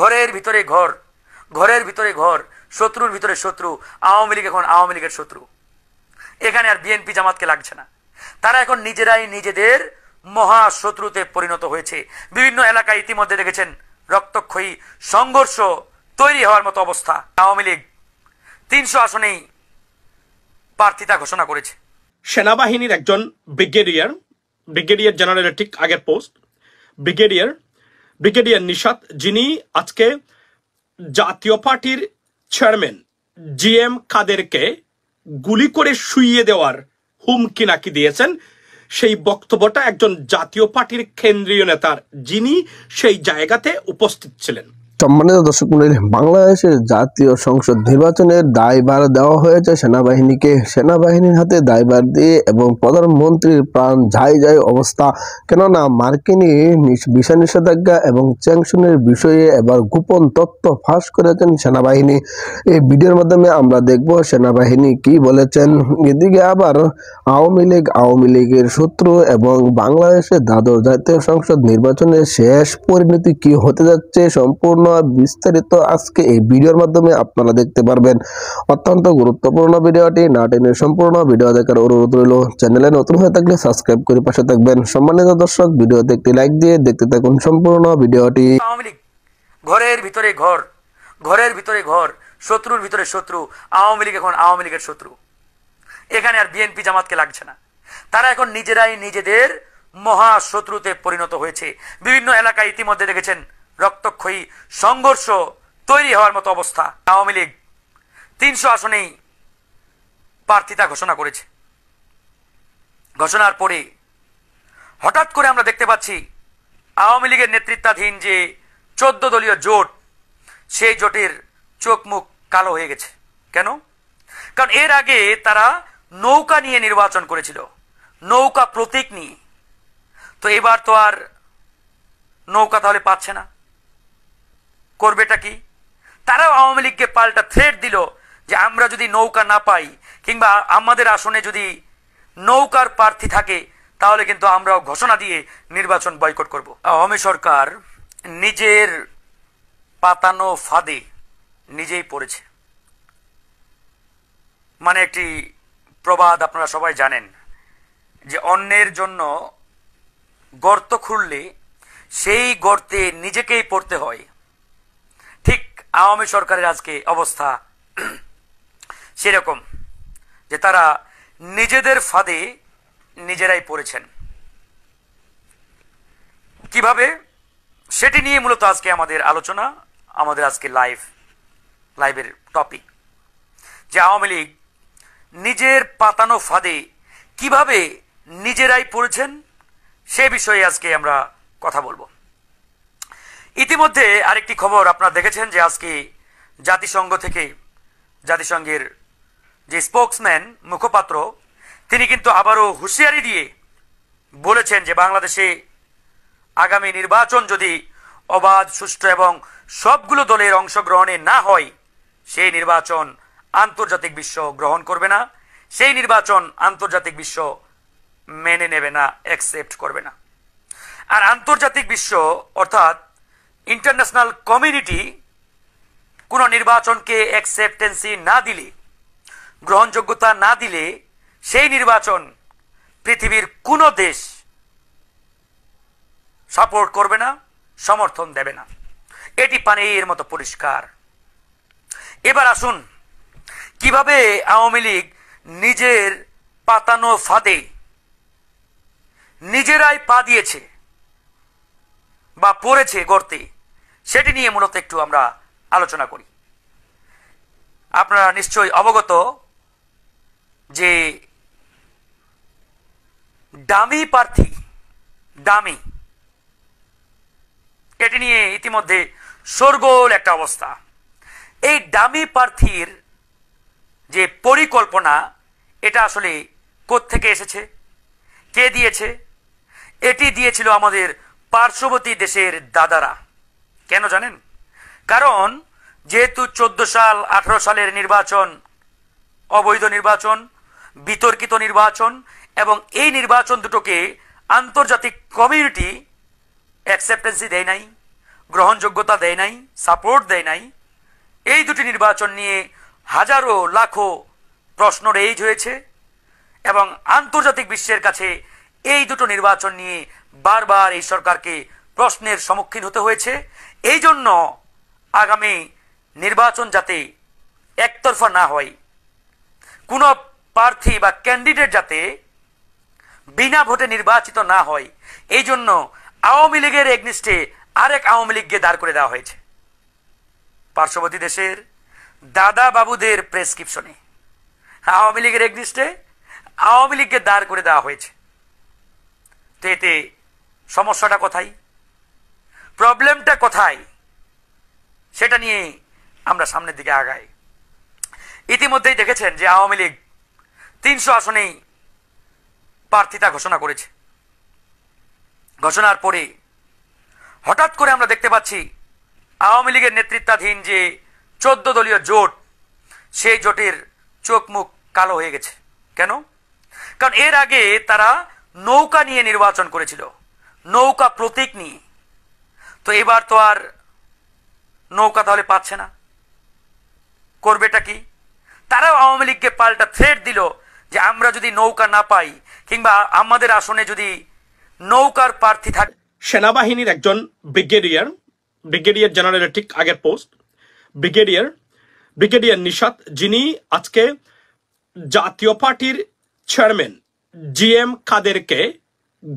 ঘরের ভিতরে ঘর ঘরের ভিতরে ঘর শত্রুর ভিতরে শত্রু আওয়ামী লীগ এখন আওয়ামী লীগের শত্রু এখানে আর বিএনপি জামাতকে লাগছে না তারা এখন নিজেরাই নিজেদের মহা শত্রুতে পরিণত হয়েছে বিভিন্ন এলাকায় ইতিমধ্যে দেখেছেন রক্তক্ষয়ী সংঘর্ষ তৈরি হওয়ার মতো অবস্থা আওয়ামী লীগ তিনশো আসনেই প্রার্থিতা ঘোষণা করেছে সেনাবাহিনীর একজন ব্রিগেডিয়ার ব্রিগেডিয়ার জেনারেলের ঠিক আগের পোস্ট ব্রিগেডিয়ার ব্রিগেডিয়ার নিশাত যিনি আজকে জাতীয় পার্টির চেয়ারম্যান জি এম কাদেরকে গুলি করে শুইয়ে দেওয়ার হুমকি নাকি দিয়েছেন সেই বক্তব্যটা একজন জাতীয় পার্টির কেন্দ্রীয় নেতার যিনি সেই জায়গাতে উপস্থিত ছিলেন সম্মানিত দর্শক মন্ডলী বাংলাদেশের জাতীয় সংসদ নির্বাচনের দায়ভার দেওয়া হয়েছে সেনাবাহিনীকে সেনাবাহিনীর হাতে দায়ভার দিয়ে এবং প্রধানমন্ত্রীর প্রাণ যাই যাই অবস্থা কেননা মার্কিনী ভিসা নিষেধাজ্ঞা এবং চ্যাংশনের বিষয়ে এবার গোপন তথ্য ফাঁস করেছেন সেনাবাহিনী এই ভিডিওর মাধ্যমে আমরা দেখব সেনাবাহিনী কি বলেছেন এদিকে আবার আওয়ামী লীগ আওয়ামী লীগের শত্রু এবং বাংলাদেশের দ্বাদশ জাতীয় সংসদ নির্বাচনের শেষ পরিণতি কি হতে যাচ্ছে সম্পূর্ণ বিস্তারিত আজকে এই ভিডিওর মাধ্যমে আপনারা দেখতে পারবেন অত্যন্ত গুরুত্বপূর্ণ ভিডিওটি না টেনে সম্পূর্ণ ভিডিও দেখার অনুরোধ রইল চ্যানেলে নতুন হয়ে থাকলে সাবস্ক্রাইব করে পাশে থাকবেন সম্মানিত দর্শক ভিডিওতে একটি লাইক দিয়ে দেখতে থাকুন সম্পূর্ণ ভিডিওটি ঘরের ভিতরে ঘর ঘরের ভিতরে ঘর শত্রুর ভিতরে শত্রু আওয়ামী লীগ এখন আওয়ামী লীগের শত্রু এখানে আর বিএনপি জামাতকে লাগছে না তারা এখন নিজেরাই নিজেদের মহাশত্রুতে পরিণত হয়েছে বিভিন্ন এলাকায় ইতিমধ্যে দেখেছেন রক্তক্ষয়ী সংঘর্ষ তৈরি হওয়ার মতো অবস্থা আওয়ামী লীগ তিনশো আসনেই প্রার্থিতা ঘোষণা করেছে ঘোষণার পরে হঠাৎ করে আমরা দেখতে পাচ্ছি আওয়ামী লীগের নেতৃত্বাধীন যে চোদ্দ দলীয় জোট সেই জোটের চোখ মুখ কালো হয়ে গেছে কেন কারণ এর আগে তারা নৌকা নিয়ে নির্বাচন করেছিল নৌকা প্রতীক নিয়ে তো এবার তো আর নৌকা তাহলে পাচ্ছে না করবেটা কি তারাও আওয়ামী লীগকে পাল্টা থ্রেট দিল যে আমরা যদি নৌকা না পাই কিংবা আমাদের আসনে যদি নৌকার প্রার্থী থাকে তাহলে কিন্তু আমরাও ঘোষণা দিয়ে নির্বাচন বয়কট করব আওয়ামী সরকার নিজের পাতানো ফাঁদে নিজেই পড়েছে মানে একটি প্রবাদ আপনারা সবাই জানেন যে অন্যের জন্য গর্ত খুললে সেই গর্তে নিজেকেই পড়তে হয় আওয়ামী সরকারের আজকে অবস্থা সেরকম যে তারা নিজেদের ফাঁদে নিজেরাই পড়েছেন কিভাবে সেটি নিয়ে মূলত আজকে আমাদের আলোচনা আমাদের আজকে লাইভ লাইভের টপিক যে আওয়ামী লীগ নিজের পাতানো ফাঁদে কিভাবে নিজেরাই পড়েছেন সে বিষয়ে আজকে আমরা কথা বলবো ইতিমধ্যে আরেকটি খবর আপনারা দেখেছেন যে আজকে জাতিসংঘ থেকে জাতিসংঘের যে স্পোক্সম্যান মুখপাত্র তিনি কিন্তু আবারও হুঁশিয়ারি দিয়ে বলেছেন যে বাংলাদেশে আগামী নির্বাচন যদি অবাধ সুষ্ঠু এবং সবগুলো দলের অংশগ্রহণে না হয় সেই নির্বাচন আন্তর্জাতিক বিশ্ব গ্রহণ করবে না সেই নির্বাচন আন্তর্জাতিক বিশ্ব মেনে নেবে না অ্যাকসেপ্ট করবে না আর আন্তর্জাতিক বিশ্ব অর্থাৎ ইন্টারন্যাশনাল কমিউনিটি কোনো নির্বাচনকে অ্যাকসেপ্টেন্সি না দিলে গ্রহণযোগ্যতা না দিলে সেই নির্বাচন পৃথিবীর কোনো দেশ সাপোর্ট করবে না সমর্থন দেবে না এটি পানির মতো পরিষ্কার এবার আসুন কিভাবে আওয়ামী লীগ নিজের পাতানো ফাঁদে নিজেরাই পা দিয়েছে বা পড়েছে গর্তে সেটি নিয়ে মূলত একটু আমরা আলোচনা করি আপনারা নিশ্চয়ই অবগত যে দামি প্রার্থী দামি এটি নিয়ে ইতিমধ্যে সরগোল একটা অবস্থা এই দামি প্রার্থীর যে পরিকল্পনা এটা আসলে থেকে এসেছে কে দিয়েছে এটি দিয়েছিল আমাদের পার্শ্ববর্তী দেশের দাদারা কেন জানেন কারণ যেহেতু চোদ্দ সাল আঠারো সালের নির্বাচন অবৈধ নির্বাচন বিতর্কিত নির্বাচন এবং এই নির্বাচন দুটোকে আন্তর্জাতিক কমিউনিটি অ্যাকসেপ্টেন্সি দেয় নাই গ্রহণযোগ্যতা দেয় নাই সাপোর্ট দেয় নাই এই দুটি নির্বাচন নিয়ে হাজারো লাখো প্রশ্ন রেজ হয়েছে এবং আন্তর্জাতিক বিশ্বের কাছে এই দুটো নির্বাচন নিয়ে বারবার এই সরকারকে প্রশ্নের সম্মুখীন হতে হয়েছে এই জন্য আগামী নির্বাচন যাতে একতরফা না হয় কোনো প্রার্থী বা ক্যান্ডিডেট যাতে বিনা ভোটে নির্বাচিত না হয় এই জন্য আওয়ামী লীগের এগনিস্টে আরেক আওয়ামী লীগকে দাঁড় করে দেওয়া হয়েছে পার্শ্ববর্তী দেশের দাদা বাবুদের প্রেসক্রিপশনে আওয়ামী লীগের এগনিস্টে আওয়ামী লীগকে দাঁড় করে দেওয়া হয়েছে তো এতে সমস্যাটা কোথায় প্রবলেমটা কোথায় সেটা নিয়ে আমরা সামনের দিকে আগাই ইতিমধ্যেই দেখেছেন যে আওয়ামী লীগ তিনশো আসনেই প্রার্থিতা ঘোষণা করেছে ঘোষণার পরে হঠাৎ করে আমরা দেখতে পাচ্ছি আওয়ামী লীগের নেতৃত্বাধীন যে চোদ্দ দলীয় জোট সেই জোটের চোখ মুখ কালো হয়ে গেছে কেন কারণ এর আগে তারা নৌকা নিয়ে নির্বাচন করেছিল নৌকা প্রতীক নিয়ে তো এবার তো আর নৌকা তাহলে পাচ্ছে না করবেটা কি তারাও আওয়ামী লীগকে পাল্টা থ্রেট দিল যে আমরা যদি নৌকা না পাই কিংবা আমাদের আসনে যদি নৌকার প্রার্থী থাকে সেনাবাহিনীর একজন ব্রিগেডিয়ার ব্রিগেডিয়ার জেনারেলের ঠিক আগের পোস্ট ব্রিগেডিয়ার ব্রিগেডিয়ার নিশাত যিনি আজকে জাতীয় পার্টির চেয়ারম্যান জি এম কাদেরকে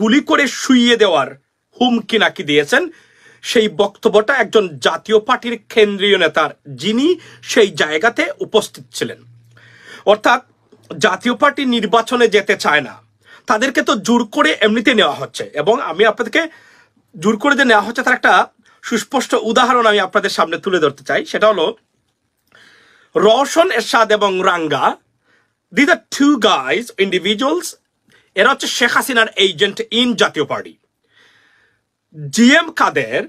গুলি করে শুইয়ে দেওয়ার হুমকি নাকি দিয়েছেন সেই বক্তব্যটা একজন জাতীয় পার্টির কেন্দ্রীয় নেতার যিনি সেই জায়গাতে উপস্থিত ছিলেন অর্থাৎ জাতীয় পার্টি নির্বাচনে যেতে চায় না তাদেরকে তো জোর করে এমনিতে নেওয়া হচ্ছে এবং আমি আপনাদেরকে জোর করে যে নেওয়া হচ্ছে তার একটা সুস্পষ্ট উদাহরণ আমি আপনাদের সামনে তুলে ধরতে চাই সেটা হলো রওশন এরশাদ এবং Ranga these are two guys individuals এরা হচ্ছে শেখ হাসিনার agent in Jatiya Party GM Quader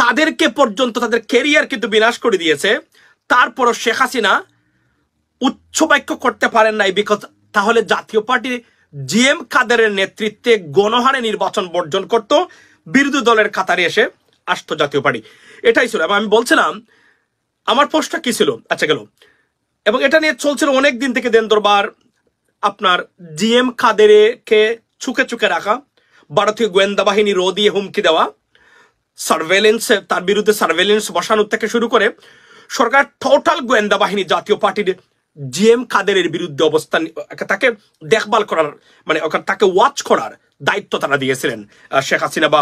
তাদেরকে পর্যন্ত তাদের কেরিয়ার কিন্তু বিনাশ করে দিয়েছে তারপরও শেখ হাসিনা উচ্চ বাক্য করতে পারেন নাই বিকজ তাহলে জাতীয় পার্টি জিএম কাদেরের নেতৃত্বে গণহারে নির্বাচন বর্জন করত বিরোধী দলের কাতারে এসে আসতো জাতীয় পার্টি এটাই ছিল এবং আমি বলছিলাম আমার প্রশ্নটা কি ছিল আচ্ছা গেল এবং এটা নিয়ে চলছিল অনেক দিন থেকে দেন দরবার আপনার জিএম কাদেরকে চুকে চুকে রাখা ভারতীয় গোয়েন্দা বাহিনী রো দিয়ে হুমকি দেওয়া সার্ভেলেন্স তার বিরুদ্ধে সার্ভেলেন্স বসানোর থেকে শুরু করে সরকার টোটাল গোয়েন্দা বাহিনী জাতীয় পার্টির জিএম কাদেরের বিরুদ্ধে অবস্থান তাকে দেখভাল করার মানে তাকে ওয়াচ করার দায়িত্ব তারা দিয়েছিলেন শেখ হাসিনা বা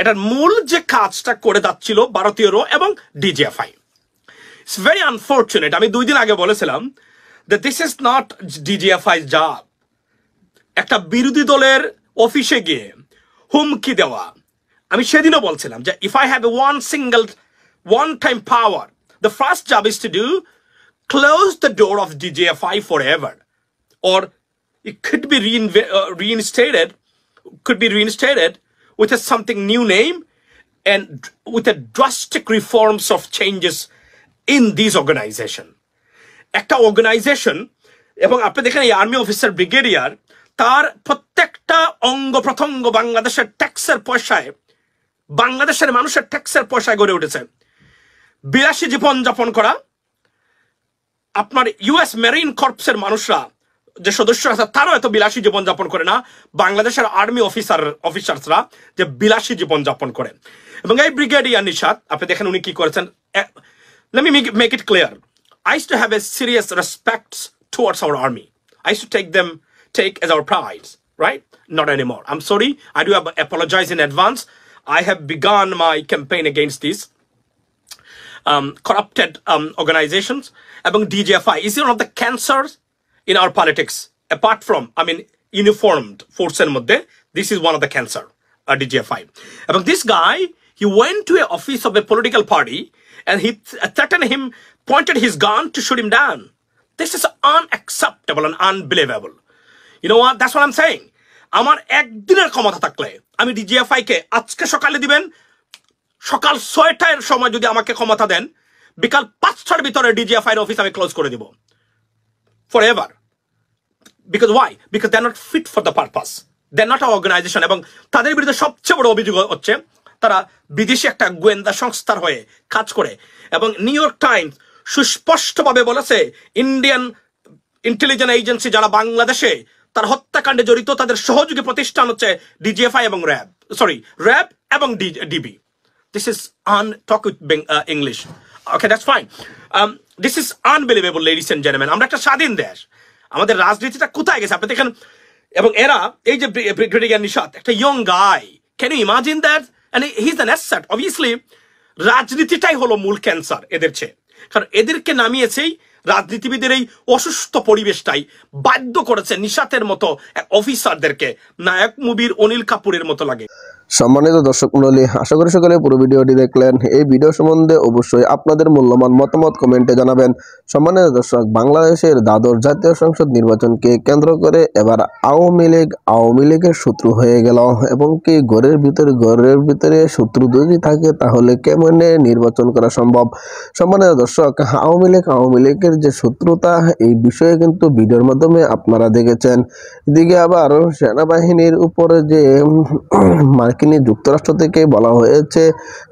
এটার মূল যে কাজটা করে যাচ্ছিল ভারতীয় রো এবং ডিজিএফআই ইটস ভেরি আনফর্চুনেট আমি দুই দিন আগে বলেছিলাম the this is not DGFI job একটা বিরোধী দলের অফিসে গিয়ে হুমকি দেওয়া আমি সেদিনও বলছিলাম যে if I have a one single one time power the first job is to do close the door of DGFI forever or it could be reinv- uh, reinstated, could be reinstated with a something new name and with a drastic reforms of changes in this organization. একটা organisation এবং আপনি দেখেন এই army officer brigadier তার প্রত্যেকটা অঙ্গ প্রত্যঙ্গ বাংলাদেশের ট্যাক্সের পয়সায় বাংলাদেশের মানুষের ট্যাক্সের পয়সায় গড়ে উঠেছে বিলাসী জীবন যাপন করা আপনার ইউএস মেরিন কর্পসের মানুষরা যে সদস্য আছে তারও এত বিলাসী জীবন যাপন করে না বাংলাদেশের আর্মি অফিসার অফিসার্সরা যে বিলাসী জীবন যাপন করে এবং এই ব্রিগেডিয়ার নিশাদ আপনি দেখেন উনি কি করেছেন let me make make clear I's to have a serious a serious respect army our army. I take as our pride, right? Not anymore. I'm sorry. I do apologize in advance. I have begun my campaign against these Um, corrupted um, organizations. Among DJFI is one of the cancers in our politics. Apart from, I mean, uniformed forces মধ্যে, this is one of the cancer, uh, DJFI. Among this guy, he went to a office of a political party and he threatened him, pointed his gun to shoot him down. This is unacceptable and unbelievable. You know that's what I am saying আমার একদিনের ক্ষমতা থাকলে আমি DGFI কে আজকে সকালে দিবেন সকাল ছয়টার সময় যদি আমাকে ক্ষমতা দেন বিকাল পাঁচটার ভিতরে ডিজিএফআই এর অফিস আমি ক্লোজ করে দিব forever because why because they are not fit for the purpose they are not a organisation এবং তাদের বিরুদ্ধে সবচেয়ে বড় অভিযোগ হচ্ছে তারা বিদেশি একটা গোয়েন্দা সংস্থার হয়ে কাজ করে এবং নিউ ইয়র্ক টাইমস সুস্পষ্টভাবে বলেছে ইন্ডিয়ান ইন্টেলিজেন্স এজেন্সি যারা বাংলাদেশে তার হত্যাকাণ্ডে জড়িত তাদের সহযোগী প্রতিষ্ঠান হচ্ছে ডিজিএফআই এবং র্যাব সরি র্যাব এবং DB this is an talk with English okay that's fine this is unbelievable ladies and gentleman আমরা একটা স্বাধীন দেশ আমাদের রাজনীতিটা কোথায় গেছে আপনি দেখেন এবং এরা এই যে ব্রিগেডিয়ার নিষাদ একটা young guy can you imagine that and he is an asset obviously রাজনীতিটাই হলো মূল ক্যান্সার এদের চেয়ে কারণ এদেরকে নামিয়েছেই রাজনীতিবিদের এই অসুস্থ পরিবেশটাই বাধ্য করেছে নিশাতের মতো অফিসারদেরকে নায়ক মুভির অনিল কাপুরের মতো লাগে সম্মানিত দর্শক মন্ডলী আশা করি সকলে পুরো ভিডিওটি দেখলেন এই ভিডিও সম্বন্ধে অবশ্যই আপনাদের মূল্যবান মতামত কমেন্টে জানাবেন সম্মানিত দর্শক বাংলাদেশের দাদর জাতীয় সংসদ নির্বাচনকে কেন্দ্র করে এবার আওয়ামী লীগ আওয়ামী লীগের শত্রু হয়ে গেল এবং কি গড়ের ভিতরে গড়ের ভিতরে শত্রু যদি থাকে তাহলে কেমনে নির্বাচন করা সম্ভব সম্মানিত দর্শক আওয়ামী লীগ আওয়ামী লীগের যে শত্রুতা এই বিষয়ে কিন্তু ভিডিওর মাধ্যমে আপনারা দেখেছেন এদিকে আবার সেনাবাহিনীর উপরে যে তাকে যুক্তরাষ্ট্র থেকে বলা হয়েছে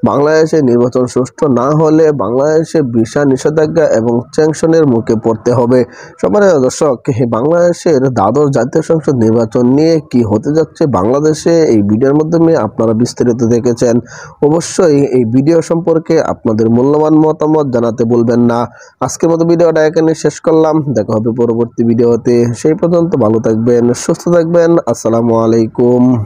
বাংলাদেশে নির্বাচন সুষ্ঠু না হলে বাংলাদেশে ভিসা নিষেধাজ্ঞা এবং চ্যাংশনের মুখে পড়তে হবে সবার দর্শক বাংলাদেশের দ্বাদশ জাতীয় সংসদ নির্বাচন নিয়ে কি হতে যাচ্ছে বাংলাদেশে এই ভিডিওর মাধ্যমে আপনারা বিস্তারিত দেখেছেন অবশ্যই এই ভিডিও সম্পর্কে আপনাদের মূল্যবান মতামত জানাতে বলবেন না আজকের মতো ভিডিওটা এখানে শেষ করলাম দেখা হবে পরবর্তী ভিডিওতে সেই পর্যন্ত ভালো থাকবেন সুস্থ থাকবেন আসসালামু আলাইকুম